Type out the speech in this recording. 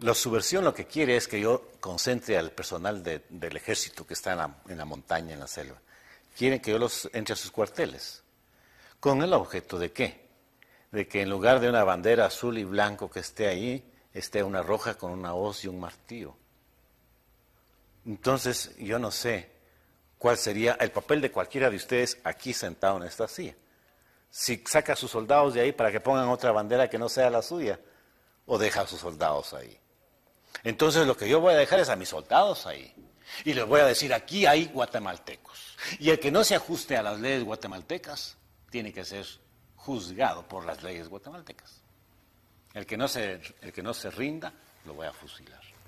La subversión lo que quiere es que yo concentre al personal del ejército que está en la, en la, montaña, en la selva. Quieren que yo los entre a sus cuarteles. ¿Con el objeto de qué? De que en lugar de una bandera azul y blanco que esté ahí, esté una roja con una hoz y un martillo. Entonces, yo no sé cuál sería el papel de cualquiera de ustedes aquí sentado en esta silla. Si saca a sus soldados de ahí para que pongan otra bandera que no sea la suya, o deja a sus soldados ahí. Entonces lo que yo voy a dejar es a mis soldados ahí. Y les voy a decir, aquí hay guatemaltecos. Y el que no se ajuste a las leyes guatemaltecas tiene que ser juzgado por las leyes guatemaltecas. El que no se, el que no se rinda, lo voy a fusilar.